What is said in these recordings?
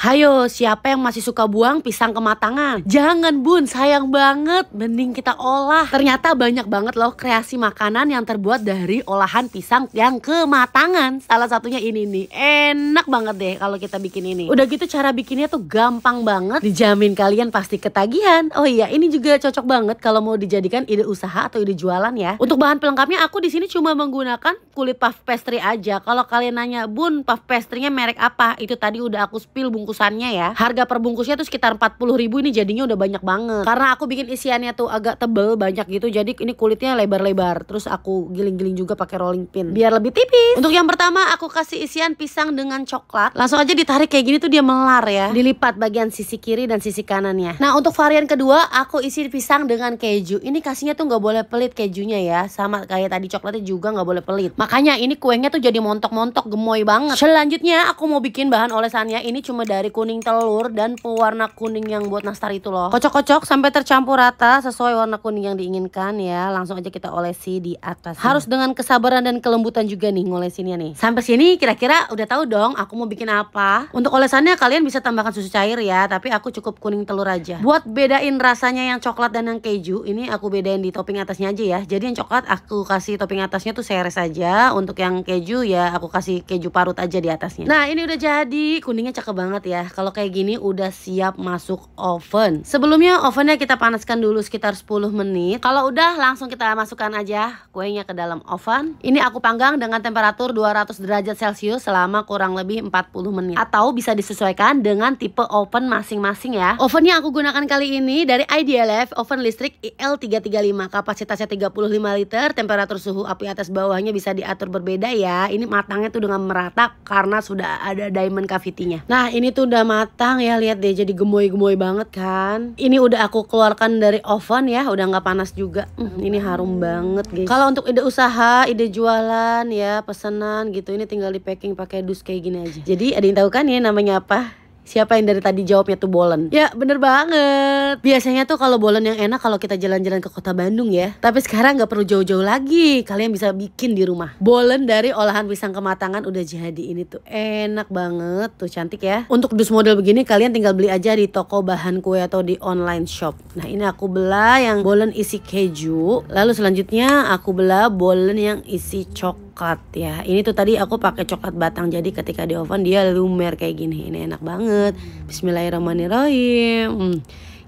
Hayo, siapa yang masih suka buang pisang kematangan? Jangan bun, sayang banget. Mending kita olah. Ternyata banyak banget loh kreasi makanan yang terbuat dari olahan pisang yang kematangan. Salah satunya ini nih. Enak banget deh kalau kita bikin ini. Udah gitu cara bikinnya tuh gampang banget. Dijamin kalian pasti ketagihan. Oh iya, ini juga cocok banget kalau mau dijadikan ide usaha atau ide jualan ya. Untuk bahan pelengkapnya aku di sini cuma menggunakan kulit puff pastry aja. Kalau kalian nanya, "Bun, puff pastry-nya merek apa?" Itu tadi udah aku spill bungkus bungkusannya ya. Harga perbungkusnya tuh sekitar 40 ribu ini jadinya udah banyak banget. Karena aku bikin isiannya tuh agak tebel banyak gitu. Jadi ini kulitnya lebar-lebar. Terus aku giling-giling juga pakai rolling pin. Biar lebih tipis. Untuk yang pertama aku kasih isian pisang dengan coklat. Langsung aja ditarik kayak gini tuh dia melar ya. Dilipat bagian sisi kiri dan sisi kanannya. Nah untuk varian kedua aku isi pisang dengan keju. Ini kasihnya tuh nggak boleh pelit kejunya ya. Sama kayak tadi coklatnya juga nggak boleh pelit. Makanya ini kuenya tuh jadi montok-montok gemoy banget. Selanjutnya aku mau bikin bahan olesannya. Ini cuma dari dari kuning telur dan pewarna kuning yang buat nastar itu loh. Kocok-kocok sampai tercampur rata sesuai warna kuning yang diinginkan ya. Langsung aja kita olesi di atas. Harus dengan kesabaran dan kelembutan juga nih ngolesinnya nih. Sampai sini kira-kira udah tahu dong aku mau bikin apa. Untuk olesannya kalian bisa tambahkan susu cair ya, tapi aku cukup kuning telur aja. Buat bedain rasanya yang coklat dan yang keju, ini aku bedain di topping atasnya aja ya. Jadi yang coklat aku kasih topping atasnya tuh seres aja. Untuk yang keju ya aku kasih keju parut aja di atasnya. Nah, ini udah jadi. Kuningnya cakep banget ya ya Kalau kayak gini udah siap masuk oven Sebelumnya ovennya kita panaskan dulu sekitar 10 menit Kalau udah langsung kita masukkan aja kuenya ke dalam oven Ini aku panggang dengan temperatur 200 derajat celcius selama kurang lebih 40 menit Atau bisa disesuaikan dengan tipe oven masing-masing ya Ovennya aku gunakan kali ini dari IDLF oven listrik IL335 Kapasitasnya 35 liter, temperatur suhu api atas bawahnya bisa diatur berbeda ya Ini matangnya tuh dengan merata karena sudah ada diamond cavity-nya Nah ini tuh itu udah matang ya lihat deh jadi gemoy-gemoy banget kan ini udah aku keluarkan dari oven ya udah nggak panas juga hmm, ini harum banget guys kalau untuk ide usaha ide jualan ya pesanan gitu ini tinggal di packing pakai dus kayak gini aja jadi ada yang tahu kan ya namanya apa Siapa yang dari tadi jawabnya tuh bolen? Ya bener banget. Biasanya tuh kalau bolen yang enak kalau kita jalan-jalan ke kota Bandung ya. Tapi sekarang gak perlu jauh-jauh lagi. Kalian bisa bikin di rumah. Bolen dari olahan pisang kematangan udah jadi ini tuh enak banget tuh cantik ya. Untuk dus model begini kalian tinggal beli aja di toko bahan kue atau di online shop. Nah ini aku belah yang bolen isi keju. Lalu selanjutnya aku belah bolen yang isi coklat coklat ya ini tuh tadi aku pakai coklat batang jadi ketika di oven dia lumer kayak gini ini enak banget Bismillahirrahmanirrahim hmm.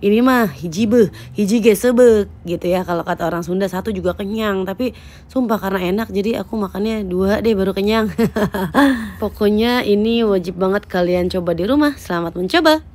ini mah hiji be hiji gesebek gitu ya kalau kata orang Sunda satu juga kenyang tapi sumpah karena enak jadi aku makannya dua deh baru kenyang pokoknya ini wajib banget kalian coba di rumah selamat mencoba